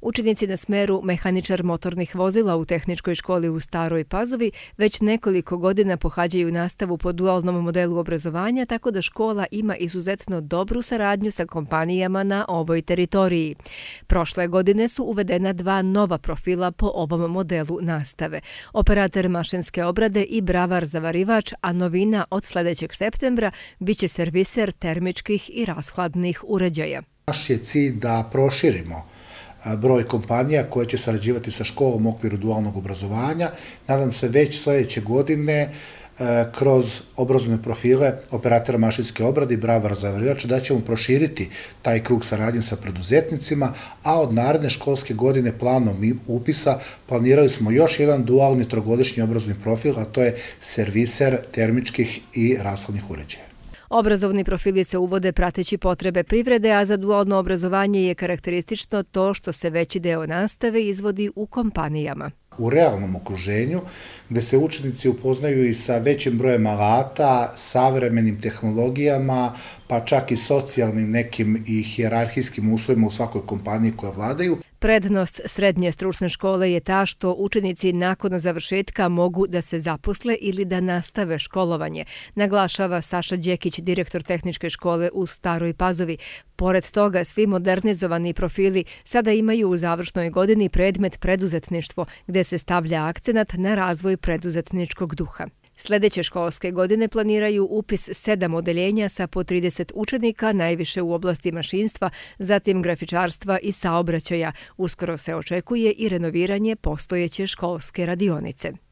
Učenici na smeru mehaničar motornih vozila u tehničkoj školi u Staroj Pazovi već nekoliko godina pohađaju nastavu po dualnom modelu obrazovanja, tako da škola ima izuzetno dobru saradnju sa kompanijama na ovoj teritoriji. Prošle godine su uvedena dva nova profila po ovom modelu nastave. Operator mašinske obrade i bravar zavarivač, a novina od sljedećeg septembra biće serviser termičkih i rashladnih uređaja. Naš je cilj da proširimo broj kompanija koje će sarađivati sa školom u okviru dualnog obrazovanja. Nadam se već sljedeće godine e, kroz obrazovne profile operatora mašinske obrade i bravar za da ćemo proširiti taj krug saradnje sa preduzetnicima, a od naredne školske godine planom upisa planirali smo još jedan dualni trogodišnji obrazovni profil, a to je serviser termičkih i rasladnih uređaja. Obrazovni profili se uvode prateći potrebe privrede, a za dualno obrazovanje je karakteristično to što se veći deo nastave izvodi u kompanijama. U realnom okruženju, gde se učenici upoznaju i sa većim brojem alata, savremenim tehnologijama, pa čak i socijalnim nekim i hjerarhijskim uslovima u svakoj kompaniji koja vladaju, Prednost srednje stručne škole je ta što učenici nakon završetka mogu da se zaposle ili da nastave školovanje, naglašava Saša Đekić, direktor tehničke škole u Staroj Pazovi. Pored toga, svi modernizovani profili sada imaju u završnoj godini predmet preduzetništvo, gde se stavlja akcenat na razvoj preduzetničkog duha. Sljedeće školske godine planiraju upis sedam odeljenja sa po 30 učenika, najviše u oblasti mašinstva, zatim grafičarstva i saobraćaja. Uskoro se očekuje i renoviranje postojeće školske radionice.